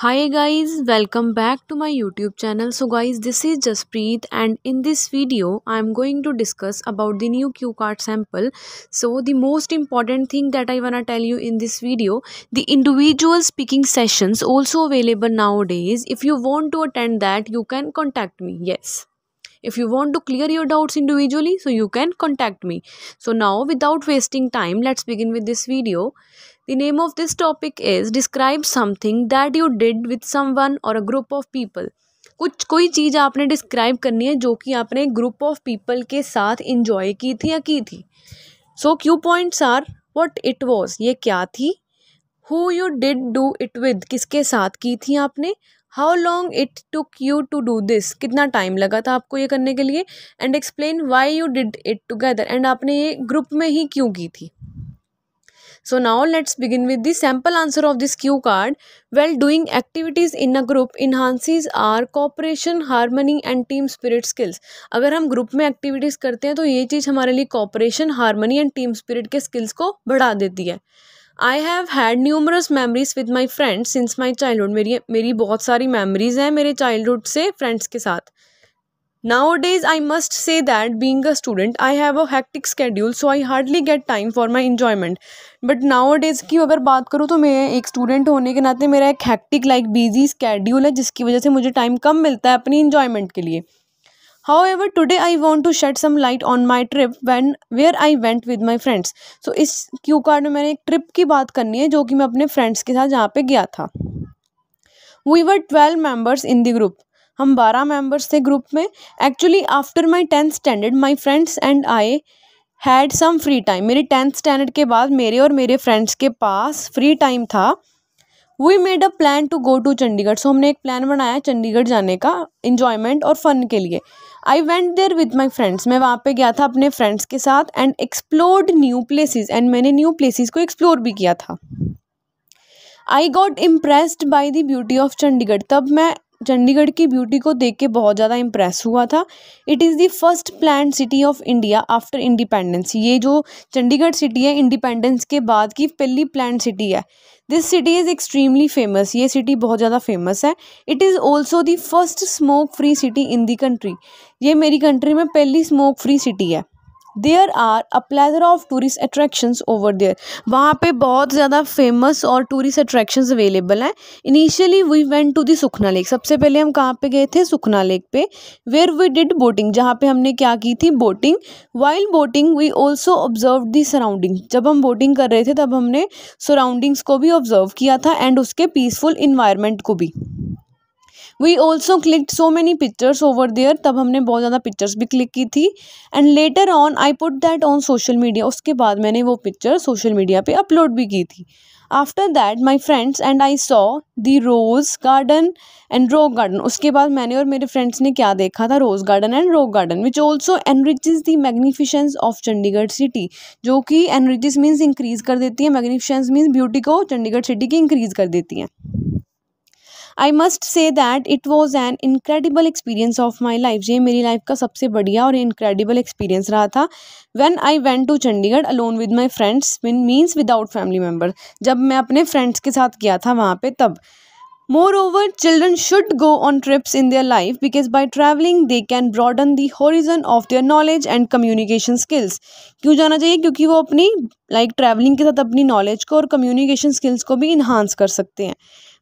hi guys welcome back to my youtube channel so guys this is Jaspreet and in this video i'm going to discuss about the new cue card sample so the most important thing that i wanna tell you in this video the individual speaking sessions also available nowadays if you want to attend that you can contact me yes if you want to clear your doubts individually so you can contact me so now without wasting time let's begin with this video the name of this topic is describe something that you did with someone or a group of people कुछ कोई चीज़ आपने describe करनी है जो कि आपने group of people के साथ इंजॉय की थी या की थी so cue points are what it was ये क्या थी who you did do it with किसके साथ की थी आपने how long it took you to do this कितना टाइम लगा था आपको ये करने के लिए and explain why you did it together and आपने ये ग्रुप में ही क्यों की थी so now let's begin with the sample answer of this cue card well doing activities in a group enhances our cooperation harmony and team spirit skills अगर हम group में activities करते हैं तो ये चीज़ हमारे लिए cooperation harmony and team spirit के स्किल्स को बढ़ा देती है I have had numerous memories with my friends since my childhood मेरी मेरी बहुत सारी मेमरीज़ हैं मेरे चाइल्डहुड से फ्रेंड्स के साथ nowadays I must say that being a student I have a hectic schedule so I hardly get time for my enjoyment but nowadays की अगर बात करूँ तो मैं एक स्टूडेंट होने के नाते मेरा एक हैक्टिक लाइक बिजी स्केड्यूल है जिसकी वजह से मुझे टाइम कम मिलता है अपनी इन्जॉयमेंट के लिए however today I want to shed some light on my trip when where I went with my friends so इस क्यू कार्ड में मैंने एक ट्रिप की बात करनी है जो कि मैं अपने फ्रेंड्स के साथ जहाँ पे गया था we were twelve members in the group हम बारह मेम्बर्स थे ग्रुप में actually after my tenth standard my friends and I had some free time मेरे टेंथ स्टैंडर्ड के बाद मेरे और मेरे फ्रेंड्स के पास फ्री टाइम था we made a plan to go to Chandigarh सो हमने एक प्लान बनाया चंडीगढ़ जाने का इन्जॉयमेंट और फन के लिए I went there with my friends मैं वहाँ पे गया था अपने फ्रेंड्स के साथ and explored new places and मैंने न्यू प्लेसेस को एक्सप्लोर भी किया था I got impressed by the beauty of Chandigarh तब मैं चंडीगढ़ की ब्यूटी को देख के बहुत ज़्यादा इम्प्रेस हुआ था it is the first plan city of India after independence ये जो चंडीगढ़ सिटी है इंडिपेंडेंस के बाद की पहली प्लान सिटी है this city is extremely famous ये सिटी बहुत ज़्यादा फेमस है it is also the first smoke free city in the country ये मेरी कंट्री में पहली स्मोक फ्री सिटी है there are a pleasure of tourist attractions over there वहाँ पे बहुत ज़्यादा फेमस और टूरिस्ट अट्रैक्शंस अवेलेबल हैं initially we went to the Sukhna lake सबसे पहले हम कहाँ पे गए थे सुखना लेक पे वेयर वी डिड बोटिंग जहाँ पे हमने क्या की थी boating while boating we also observe the surrounding जब हम बोटिंग कर रहे थे तब हमने सराउंडिंग्स को भी ऑब्जर्व किया था एंड उसके पीसफुल इन्वायरमेंट को भी we also click so many pictures over there तब हमने बहुत ज़्यादा पिक्चर्स भी क्लिक की थी and later on I put that on social media उसके बाद मैंने वो पिक्चर सोशल मीडिया पे अपलोड भी की थी after that my friends and I saw the rose garden and rock garden उसके बाद मैंने और मेरे फ्रेंड्स ने क्या देखा था rose garden and rock garden which also enriches the magnificence of Chandigarh city जो कि एनरिचिज़ मीन्स इंक्रीज़ कर देती है मैग्नीफिशेंस मीन्स ब्यूटी को चंडीगढ़ सिटी की इंक्रीज़ कर देती हैं I must say that it was an incredible experience of my life ये मेरी लाइफ का सबसे बढ़िया और इनक्रेडिबल एक्सपीरियंस रहा था when I went to Chandigarh alone with my friends means without family member जब मैं अपने फ्रेंड्स के साथ गया था वहाँ पर तब moreover children should go on trips in their life because by travelling they can broaden the horizon of their knowledge and communication skills क्यों जाना चाहिए क्योंकि वो अपनी लाइक like, ट्रैवलिंग के साथ अपनी नॉलेज को और कम्युनिकेशन स्किल्स को भी इन्हांस कर सकते हैं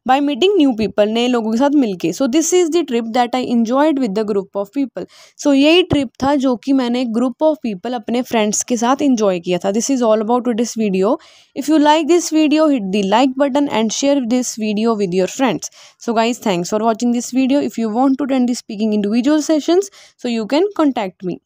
बाय मीटिंग न्यू पीपल नए लोगों के साथ मिलके so this is the trip that I enjoyed with the group of people so यही ट्रिप था जो कि मैंने ग्रुप ऑफ पीपल अपने फ्रेंड्स के साथ इन्जॉय किया था this is all about this video if you like this video hit the like button and share this video with your friends so guys thanks for watching this video if you want to attend speaking speaking individual session so you can contact me